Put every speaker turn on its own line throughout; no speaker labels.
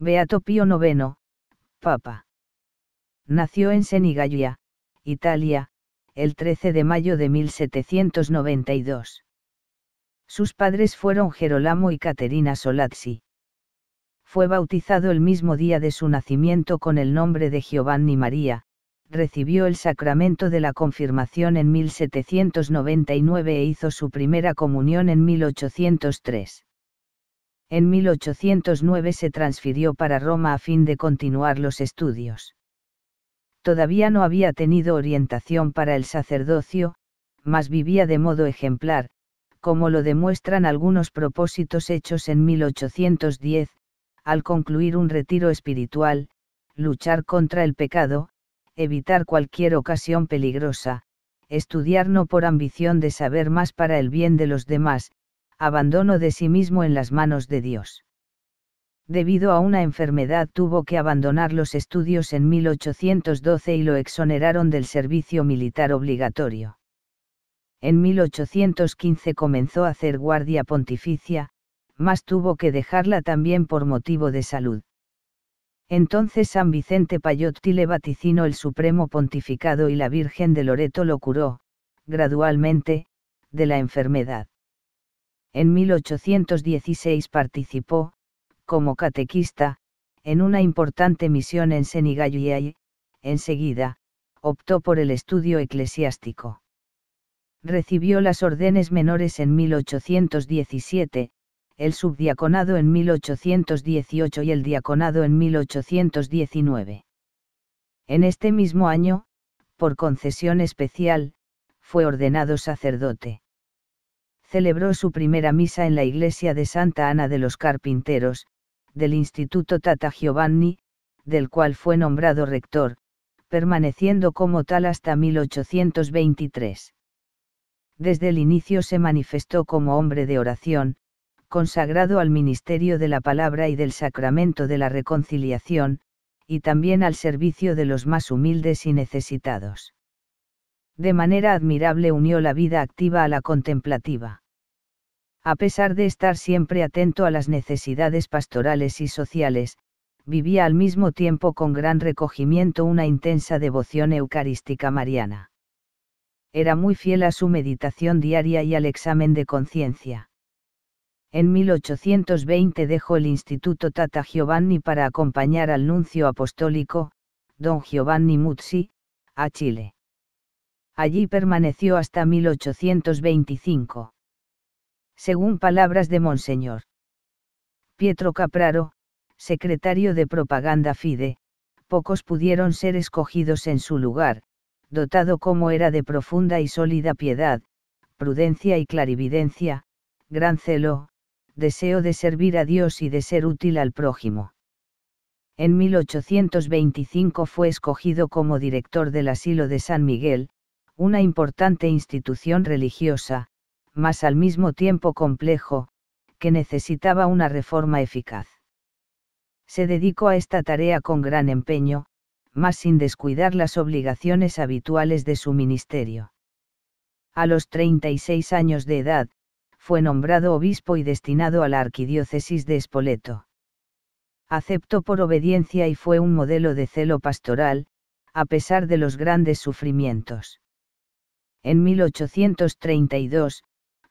Beato Pío IX, Papa. Nació en Senigallia, Italia, el 13 de mayo de 1792. Sus padres fueron Gerolamo y Caterina Solazzi. Fue bautizado el mismo día de su nacimiento con el nombre de Giovanni María, recibió el sacramento de la confirmación en 1799 e hizo su primera comunión en 1803. En 1809 se transfirió para Roma a fin de continuar los estudios. Todavía no había tenido orientación para el sacerdocio, mas vivía de modo ejemplar, como lo demuestran algunos propósitos hechos en 1810, al concluir un retiro espiritual, luchar contra el pecado, evitar cualquier ocasión peligrosa, estudiar no por ambición de saber más para el bien de los demás, abandono de sí mismo en las manos de Dios. Debido a una enfermedad tuvo que abandonar los estudios en 1812 y lo exoneraron del servicio militar obligatorio. En 1815 comenzó a hacer guardia pontificia, mas tuvo que dejarla también por motivo de salud. Entonces San Vicente Payotti le vaticinó el supremo pontificado y la Virgen de Loreto lo curó, gradualmente, de la enfermedad. En 1816 participó, como catequista, en una importante misión en Senigallo y, enseguida, optó por el estudio eclesiástico. Recibió las órdenes menores en 1817, el subdiaconado en 1818 y el diaconado en 1819. En este mismo año, por concesión especial, fue ordenado sacerdote celebró su primera misa en la iglesia de Santa Ana de los Carpinteros, del Instituto Tata Giovanni, del cual fue nombrado rector, permaneciendo como tal hasta 1823. Desde el inicio se manifestó como hombre de oración, consagrado al ministerio de la palabra y del sacramento de la reconciliación, y también al servicio de los más humildes y necesitados. De manera admirable unió la vida activa a la contemplativa. A pesar de estar siempre atento a las necesidades pastorales y sociales, vivía al mismo tiempo con gran recogimiento una intensa devoción eucarística mariana. Era muy fiel a su meditación diaria y al examen de conciencia. En 1820 dejó el Instituto Tata Giovanni para acompañar al nuncio apostólico, don Giovanni Muzzi, a Chile. Allí permaneció hasta 1825 según palabras de Monseñor. Pietro Capraro, secretario de propaganda FIDE, pocos pudieron ser escogidos en su lugar, dotado como era de profunda y sólida piedad, prudencia y clarividencia, gran celo, deseo de servir a Dios y de ser útil al prójimo. En 1825 fue escogido como director del asilo de San Miguel, una importante institución religiosa, mas al mismo tiempo complejo, que necesitaba una reforma eficaz. Se dedicó a esta tarea con gran empeño, mas sin descuidar las obligaciones habituales de su ministerio. A los 36 años de edad, fue nombrado obispo y destinado a la arquidiócesis de Spoleto. Aceptó por obediencia y fue un modelo de celo pastoral, a pesar de los grandes sufrimientos. En 1832,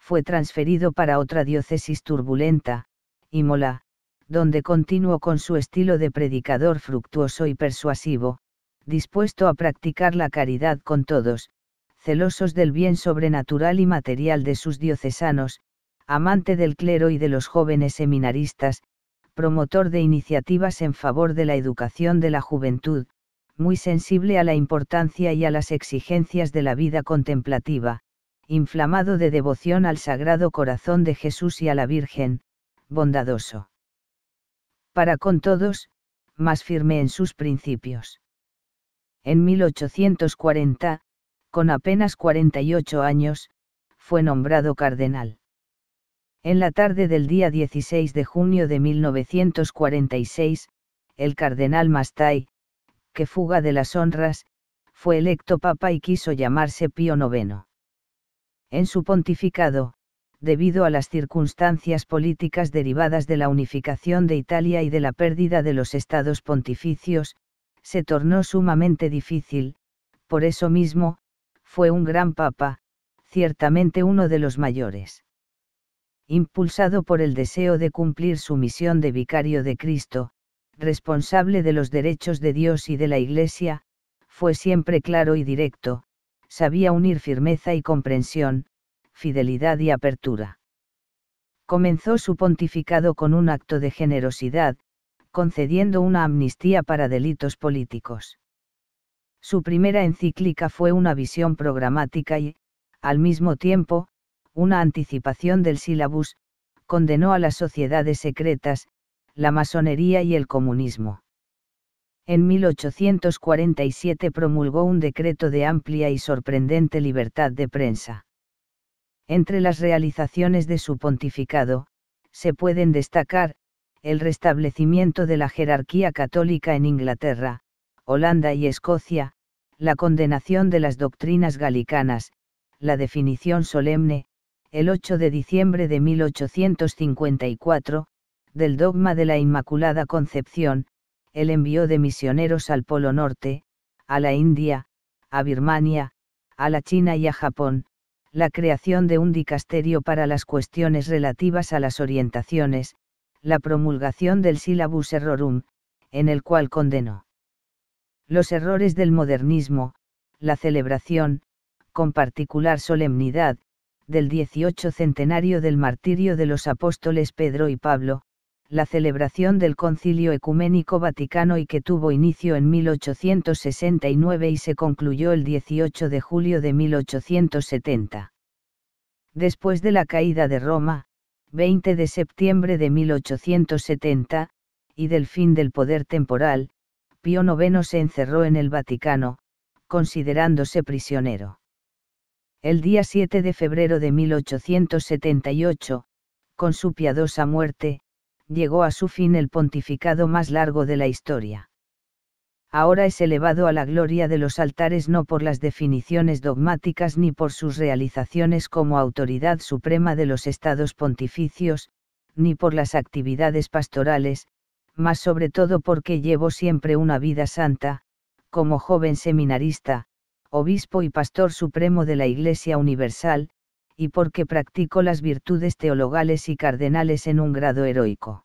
fue transferido para otra diócesis turbulenta, Imola, donde continuó con su estilo de predicador fructuoso y persuasivo, dispuesto a practicar la caridad con todos, celosos del bien sobrenatural y material de sus diocesanos, amante del clero y de los jóvenes seminaristas, promotor de iniciativas en favor de la educación de la juventud, muy sensible a la importancia y a las exigencias de la vida contemplativa, inflamado de devoción al Sagrado Corazón de Jesús y a la Virgen, bondadoso. Para con todos, más firme en sus principios. En 1840, con apenas 48 años, fue nombrado cardenal. En la tarde del día 16 de junio de 1946, el cardenal Mastai, que fuga de las honras, fue electo papa y quiso llamarse Pío IX. En su pontificado, debido a las circunstancias políticas derivadas de la unificación de Italia y de la pérdida de los estados pontificios, se tornó sumamente difícil, por eso mismo, fue un gran papa, ciertamente uno de los mayores. Impulsado por el deseo de cumplir su misión de vicario de Cristo, responsable de los derechos de Dios y de la Iglesia, fue siempre claro y directo, sabía unir firmeza y comprensión, fidelidad y apertura. Comenzó su pontificado con un acto de generosidad, concediendo una amnistía para delitos políticos. Su primera encíclica fue una visión programática y, al mismo tiempo, una anticipación del sílabus, condenó a las sociedades secretas, la masonería y el comunismo en 1847 promulgó un decreto de amplia y sorprendente libertad de prensa. Entre las realizaciones de su pontificado, se pueden destacar, el restablecimiento de la jerarquía católica en Inglaterra, Holanda y Escocia, la condenación de las doctrinas galicanas, la definición solemne, el 8 de diciembre de 1854, del dogma de la Inmaculada Concepción, el envío de misioneros al Polo Norte, a la India, a Birmania, a la China y a Japón, la creación de un dicasterio para las cuestiones relativas a las orientaciones, la promulgación del Syllabus Errorum, en el cual condenó los errores del modernismo, la celebración, con particular solemnidad, del 18 centenario del martirio de los apóstoles Pedro y Pablo, la celebración del Concilio Ecuménico Vaticano y que tuvo inicio en 1869 y se concluyó el 18 de julio de 1870. Después de la caída de Roma, 20 de septiembre de 1870, y del fin del poder temporal, Pío IX se encerró en el Vaticano, considerándose prisionero. El día 7 de febrero de 1878, con su piadosa muerte, llegó a su fin el pontificado más largo de la historia. Ahora es elevado a la gloria de los altares no por las definiciones dogmáticas ni por sus realizaciones como autoridad suprema de los estados pontificios, ni por las actividades pastorales, más sobre todo porque llevo siempre una vida santa, como joven seminarista, obispo y pastor supremo de la Iglesia Universal, y porque practico las virtudes teologales y cardenales en un grado heroico.